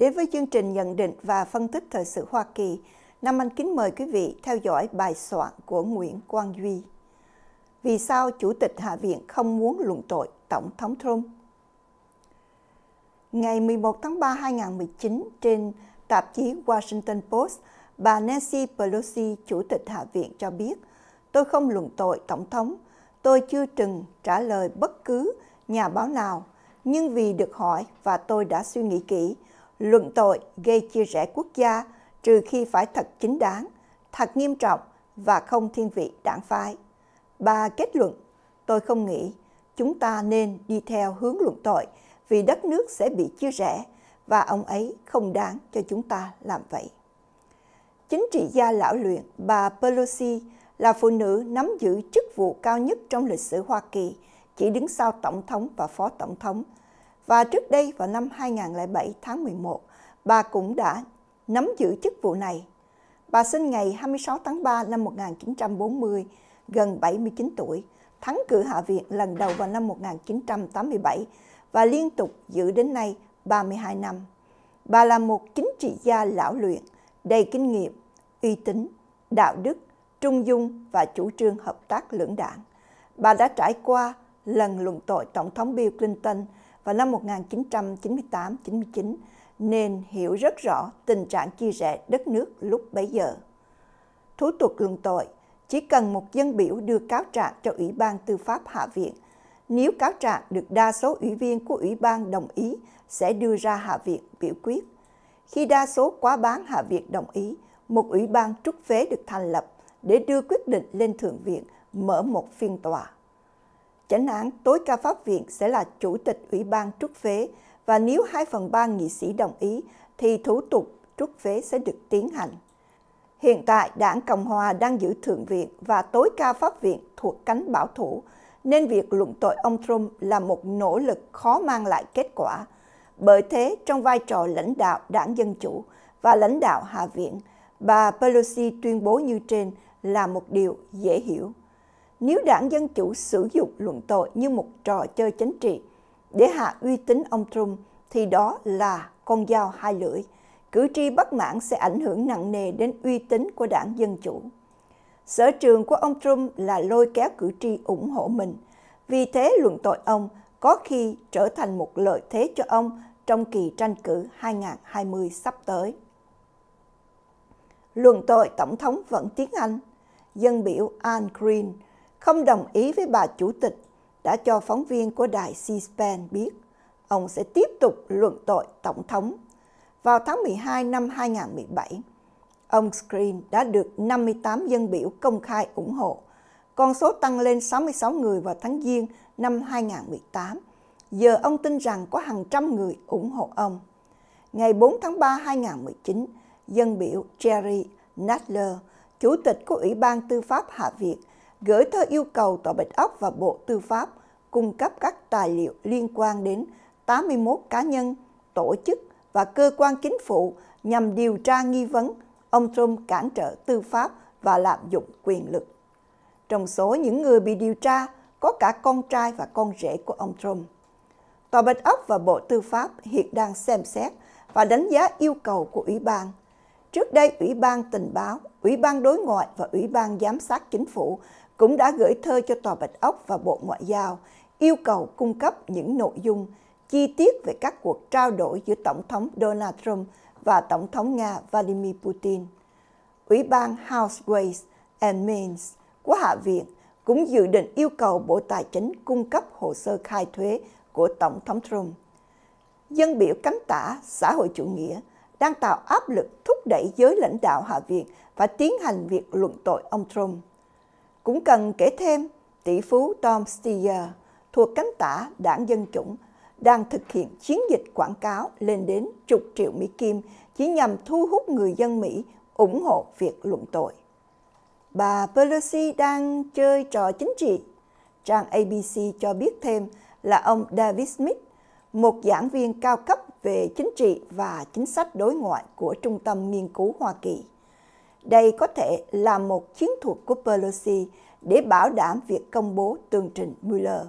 Đến với chương trình nhận định và phân tích thời sự Hoa Kỳ, Nam Anh kính mời quý vị theo dõi bài soạn của Nguyễn Quang Duy. Vì sao Chủ tịch Hạ viện không muốn luận tội Tổng thống Trump? Ngày 11 tháng 3 2019, trên tạp chí Washington Post, bà Nancy Pelosi, Chủ tịch Hạ viện cho biết, tôi không luận tội Tổng thống, tôi chưa từng trả lời bất cứ nhà báo nào, nhưng vì được hỏi và tôi đã suy nghĩ kỹ, luận tội gây chia rẽ quốc gia trừ khi phải thật chính đáng, thật nghiêm trọng và không thiên vị đảng phái. Bà kết luận, tôi không nghĩ chúng ta nên đi theo hướng luận tội vì đất nước sẽ bị chia rẽ và ông ấy không đáng cho chúng ta làm vậy. Chính trị gia lão luyện bà Pelosi là phụ nữ nắm giữ chức vụ cao nhất trong lịch sử Hoa Kỳ, chỉ đứng sau Tổng thống và Phó Tổng thống, và trước đây vào năm 2007 tháng 11, bà cũng đã nắm giữ chức vụ này. Bà sinh ngày 26 tháng 3 năm 1940, gần 79 tuổi, thắng cử Hạ viện lần đầu vào năm 1987 và liên tục giữ đến nay 32 năm. Bà là một chính trị gia lão luyện, đầy kinh nghiệm, uy tín, đạo đức, trung dung và chủ trương hợp tác lưỡng đảng. Bà đã trải qua lần luận tội Tổng thống Bill Clinton – vào năm 1998-99 nên hiểu rất rõ tình trạng chia rẽ đất nước lúc bấy giờ. Thủ tục luận tội, chỉ cần một dân biểu đưa cáo trạng cho Ủy ban Tư pháp Hạ viện, nếu cáo trạng được đa số ủy viên của Ủy ban đồng ý sẽ đưa ra Hạ viện biểu quyết. Khi đa số quá bán Hạ viện đồng ý, một ủy ban trúc phế được thành lập để đưa quyết định lên Thượng viện mở một phiên tòa chánh án tối cao Pháp viện sẽ là Chủ tịch Ủy ban trút phế và nếu 2 phần 3 nghị sĩ đồng ý thì thủ tục trút phế sẽ được tiến hành. Hiện tại, đảng Cộng Hòa đang giữ Thượng viện và tối cao Pháp viện thuộc cánh bảo thủ, nên việc luận tội ông Trump là một nỗ lực khó mang lại kết quả. Bởi thế, trong vai trò lãnh đạo đảng Dân Chủ và lãnh đạo Hạ viện, bà Pelosi tuyên bố như trên là một điều dễ hiểu nếu đảng Dân Chủ sử dụng luận tội như một trò chơi chính trị để hạ uy tín ông Trump thì đó là con dao hai lưỡi. Cử tri bất mãn sẽ ảnh hưởng nặng nề đến uy tín của đảng Dân Chủ. Sở trường của ông Trump là lôi kéo cử tri ủng hộ mình. Vì thế luận tội ông có khi trở thành một lợi thế cho ông trong kỳ tranh cử 2020 sắp tới. Luận tội Tổng thống vẫn tiếng Anh, dân biểu Anne Green – không đồng ý với bà chủ tịch đã cho phóng viên của đài C-SPAN biết ông sẽ tiếp tục luận tội Tổng thống. Vào tháng 12 năm 2017, ông Screen đã được 58 dân biểu công khai ủng hộ. Con số tăng lên 66 người vào tháng Giêng năm 2018. Giờ ông tin rằng có hàng trăm người ủng hộ ông. Ngày 4 tháng 3 2019, dân biểu Jerry Nadler, chủ tịch của Ủy ban Tư pháp Hạ Viện, gửi thư yêu cầu Tòa Bạch Ốc và Bộ Tư pháp cung cấp các tài liệu liên quan đến 81 cá nhân, tổ chức và cơ quan chính phủ nhằm điều tra nghi vấn ông Trump cản trở tư pháp và lạm dụng quyền lực. Trong số những người bị điều tra có cả con trai và con rể của ông Trump. Tòa Bạch Ốc và Bộ Tư pháp hiện đang xem xét và đánh giá yêu cầu của Ủy ban. Trước đây, Ủy ban Tình báo, Ủy ban Đối ngoại và Ủy ban Giám sát Chính phủ cũng đã gửi thơ cho Tòa Bạch Ốc và Bộ Ngoại giao yêu cầu cung cấp những nội dung chi tiết về các cuộc trao đổi giữa Tổng thống Donald Trump và Tổng thống Nga Vladimir Putin. Ủy ban House Ways and Means của Hạ viện cũng dự định yêu cầu Bộ Tài chính cung cấp hồ sơ khai thuế của Tổng thống Trump. Dân biểu cánh tả xã hội chủ nghĩa đang tạo áp lực thúc đẩy giới lãnh đạo Hạ viện và tiến hành việc luận tội ông Trump. Cũng cần kể thêm, tỷ phú Tom Steyer thuộc cánh tả đảng Dân chủ đang thực hiện chiến dịch quảng cáo lên đến chục triệu Mỹ Kim chỉ nhằm thu hút người dân Mỹ ủng hộ việc luận tội. Bà Pelosi đang chơi trò chính trị. Trang ABC cho biết thêm là ông David Smith, một giảng viên cao cấp về chính trị và chính sách đối ngoại của Trung tâm Nghiên cứu Hoa Kỳ, đây có thể là một chiến thuật của Pelosi để bảo đảm việc công bố tường trình Mueller.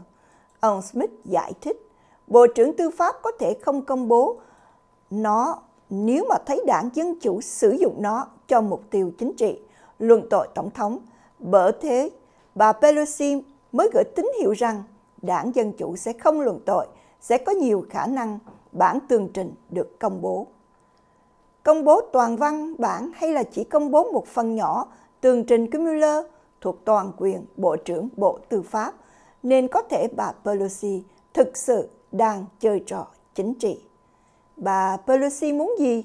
Ông Smith giải thích, Bộ trưởng Tư pháp có thể không công bố nó nếu mà thấy đảng Dân Chủ sử dụng nó cho mục tiêu chính trị, luận tội Tổng thống. Bởi thế, bà Pelosi mới gửi tín hiệu rằng đảng Dân Chủ sẽ không luận tội, sẽ có nhiều khả năng bản tường trình được công bố công bố toàn văn bản hay là chỉ công bố một phần nhỏ tường trình của Mueller thuộc toàn quyền Bộ trưởng Bộ Tư pháp, nên có thể bà Pelosi thực sự đang chơi trò chính trị. Bà Pelosi muốn gì?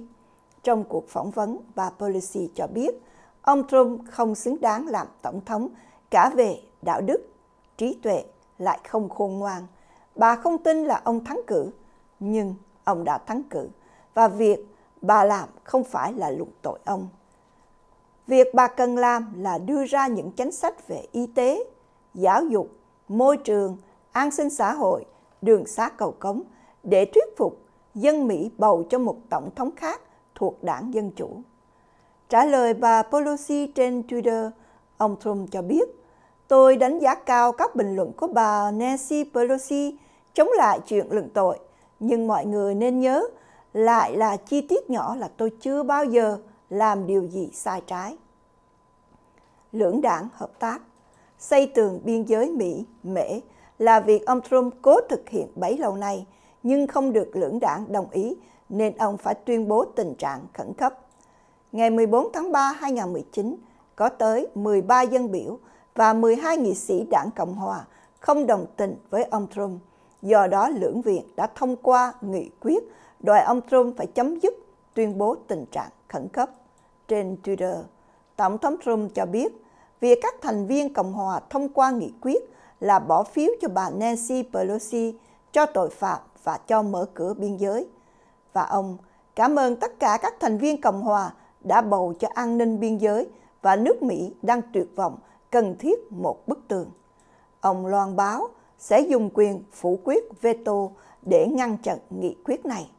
Trong cuộc phỏng vấn, bà Pelosi cho biết ông Trump không xứng đáng làm tổng thống cả về đạo đức, trí tuệ lại không khôn ngoan. Bà không tin là ông thắng cử, nhưng ông đã thắng cử và việc bà làm không phải là luận tội ông. Việc bà cần làm là đưa ra những chính sách về y tế, giáo dục, môi trường, an sinh xã hội, đường xá cầu cống để thuyết phục dân Mỹ bầu cho một tổng thống khác thuộc đảng Dân Chủ. Trả lời bà Pelosi trên Twitter, ông Trump cho biết, tôi đánh giá cao các bình luận của bà Nancy Pelosi chống lại chuyện luận tội, nhưng mọi người nên nhớ lại là chi tiết nhỏ là tôi chưa bao giờ làm điều gì sai trái. Lưỡng đảng hợp tác, xây tường biên giới Mỹ-Mễ là việc ông Trump cố thực hiện bấy lâu nay, nhưng không được lưỡng đảng đồng ý nên ông phải tuyên bố tình trạng khẩn cấp. Ngày 14 tháng 3 2019, có tới 13 dân biểu và 12 nghị sĩ đảng Cộng Hòa không đồng tình với ông Trump Do đó, lưỡng viện đã thông qua nghị quyết đòi ông Trump phải chấm dứt tuyên bố tình trạng khẩn cấp. Trên Twitter, Tổng thống Trump cho biết việc các thành viên Cộng hòa thông qua nghị quyết là bỏ phiếu cho bà Nancy Pelosi cho tội phạm và cho mở cửa biên giới. Và ông cảm ơn tất cả các thành viên Cộng hòa đã bầu cho an ninh biên giới và nước Mỹ đang tuyệt vọng cần thiết một bức tường. Ông loan báo sẽ dùng quyền phủ quyết veto để ngăn chặn nghị quyết này.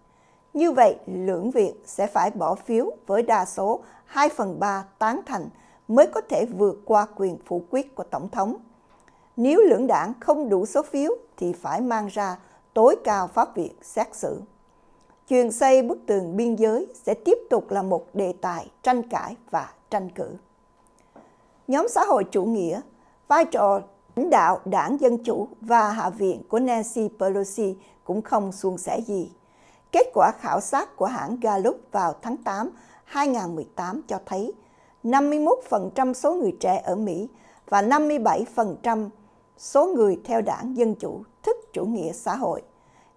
Như vậy, lưỡng viện sẽ phải bỏ phiếu với đa số 2 phần 3 tán thành mới có thể vượt qua quyền phủ quyết của Tổng thống. Nếu lưỡng đảng không đủ số phiếu thì phải mang ra tối cao pháp viện xét xử. Chuyện xây bức tường biên giới sẽ tiếp tục là một đề tài tranh cãi và tranh cử. Nhóm xã hội chủ nghĩa, vai trò lãnh đạo đảng Dân Chủ và Hạ viện của Nancy Pelosi cũng không suôn sẻ gì. Kết quả khảo sát của hãng Gallup vào tháng 8 2018 cho thấy 51% số người trẻ ở Mỹ và 57% số người theo đảng Dân Chủ thích chủ nghĩa xã hội.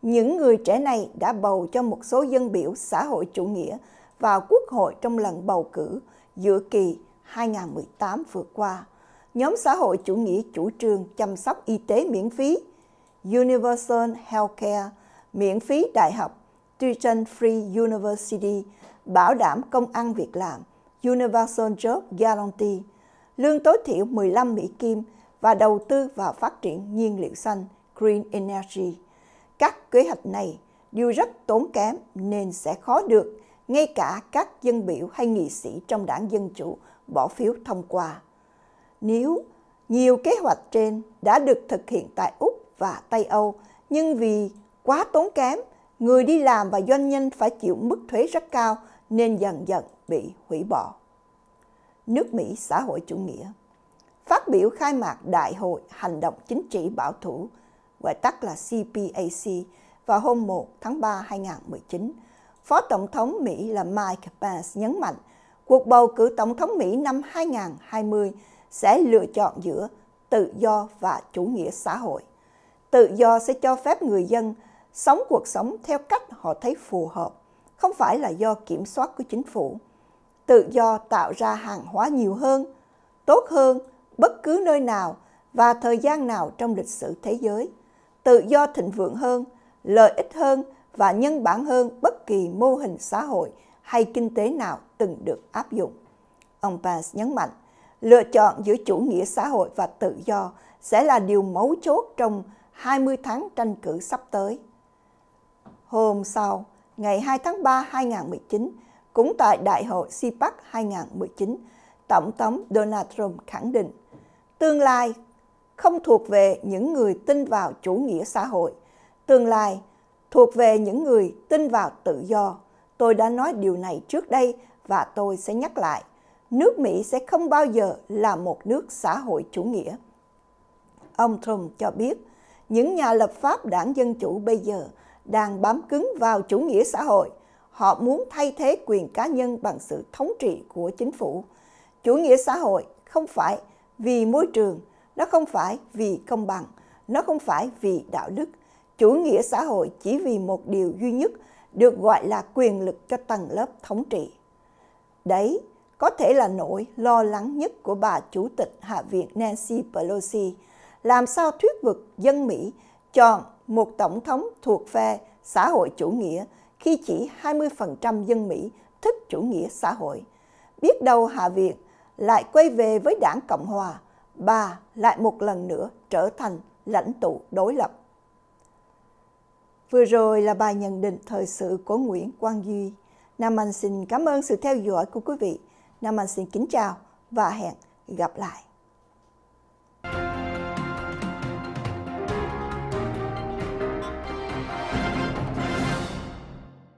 Những người trẻ này đã bầu cho một số dân biểu xã hội chủ nghĩa vào Quốc hội trong lần bầu cử giữa kỳ 2018 vừa qua nhóm xã hội chủ nghĩa chủ trương chăm sóc y tế miễn phí, Universal Healthcare, miễn phí đại học, Tuition Free University, bảo đảm công ăn việc làm, Universal Job Guarantee, lương tối thiểu 15 Mỹ Kim và đầu tư vào phát triển nhiên liệu xanh, Green Energy. Các kế hoạch này đều rất tốn kém nên sẽ khó được ngay cả các dân biểu hay nghị sĩ trong đảng Dân Chủ bỏ phiếu thông qua nếu nhiều kế hoạch trên đã được thực hiện tại Úc và Tây Âu, nhưng vì quá tốn kém, người đi làm và doanh nhân phải chịu mức thuế rất cao nên dần dần bị hủy bỏ. Nước Mỹ xã hội chủ nghĩa Phát biểu khai mạc Đại hội Hành động Chính trị Bảo thủ, gọi tắt là CPAC, vào hôm 1 tháng 3 2019, Phó Tổng thống Mỹ là Mike Pence nhấn mạnh cuộc bầu cử Tổng thống Mỹ năm 2020 sẽ lựa chọn giữa tự do và chủ nghĩa xã hội. Tự do sẽ cho phép người dân sống cuộc sống theo cách họ thấy phù hợp, không phải là do kiểm soát của chính phủ. Tự do tạo ra hàng hóa nhiều hơn, tốt hơn bất cứ nơi nào và thời gian nào trong lịch sử thế giới. Tự do thịnh vượng hơn, lợi ích hơn và nhân bản hơn bất kỳ mô hình xã hội hay kinh tế nào từng được áp dụng. Ông Pence nhấn mạnh, lựa chọn giữa chủ nghĩa xã hội và tự do sẽ là điều mấu chốt trong 20 tháng tranh cử sắp tới. Hôm sau, ngày 2 tháng 3 2019, cũng tại Đại hội CPAC 2019, Tổng thống Donald Trump khẳng định tương lai không thuộc về những người tin vào chủ nghĩa xã hội, tương lai thuộc về những người tin vào tự do. Tôi đã nói điều này trước đây và tôi sẽ nhắc lại nước Mỹ sẽ không bao giờ là một nước xã hội chủ nghĩa. Ông Trump cho biết, những nhà lập pháp đảng Dân Chủ bây giờ đang bám cứng vào chủ nghĩa xã hội. Họ muốn thay thế quyền cá nhân bằng sự thống trị của chính phủ. Chủ nghĩa xã hội không phải vì môi trường, nó không phải vì công bằng, nó không phải vì đạo đức. Chủ nghĩa xã hội chỉ vì một điều duy nhất được gọi là quyền lực cho tầng lớp thống trị. Đấy có thể là nỗi lo lắng nhất của bà Chủ tịch Hạ viện Nancy Pelosi. Làm sao thuyết vực dân Mỹ chọn một tổng thống thuộc phe xã hội chủ nghĩa khi chỉ 20% dân Mỹ thích chủ nghĩa xã hội. Biết đâu Hạ viện lại quay về với đảng Cộng Hòa, bà lại một lần nữa trở thành lãnh tụ đối lập. Vừa rồi là bài nhận định thời sự của Nguyễn Quang Duy. Nam Anh xin cảm ơn sự theo dõi của quý vị. Nam Anh xin kính chào và hẹn gặp lại.